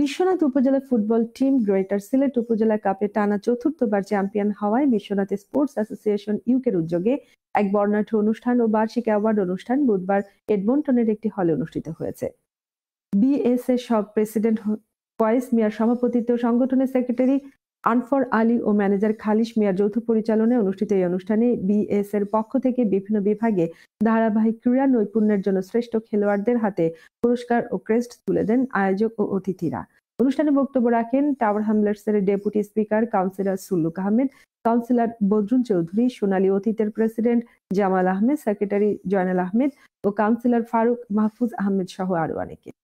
বিশ্বনাথ উপজেলা football team greater Sylhet উপজেলা কাপে টানা চতুর্থবার চ্যাম্পিয়ন হওয়ায় বিশ্বনাথ স্পোর্টস অ্যাসোসিয়েশন ইউকের উদ্যোগে এক বর্ণাঢ্য অনুষ্ঠান ও বার্ষিক অ্যাওয়ার্ড অনুষ্ঠান বুধবার এডমন্টনের একটি হলে অনুষ্ঠিত হয়েছে বিএসএ সব প্রেসিডেন্ট কয়েস মিয়ার সভাপতিত্ব সংগঠনের সেক্রেটারি আনফর আলী ও ম্যানেজার খালিশ মিয়ার যৌথ পরিচালনায় অনুষ্ঠিত এই অনুষ্ঠানে বিএস এর পক্ষ থেকে বিভিন্ন বিভাগে ধারাবাহিক ক্রীড়া নৈপুণ্যের জন্য শ্রেষ্ঠ খেলোয়াড়দের হাতে পুরস্কার ও ক্রেস্ট তুলে দেন আয়োজক ও অতিথিরা অনুষ্ঠানে বক্তব্য রাখেন টাওয়ার হামলার্সের ডেপুটি স্পিকার কাউন্সিলর সুল্লুক আহমেদ কাউন্সিলর বদরুন চৌধুরী সোনালী অতীতের প্রেসিডেন্ট জামাল আহমেদ সেক্রেটারি জয়নাল আহমেদ ও কাউন্সিলর ফারুক মাহফুজ আহমেদ সহ আরো অনেকে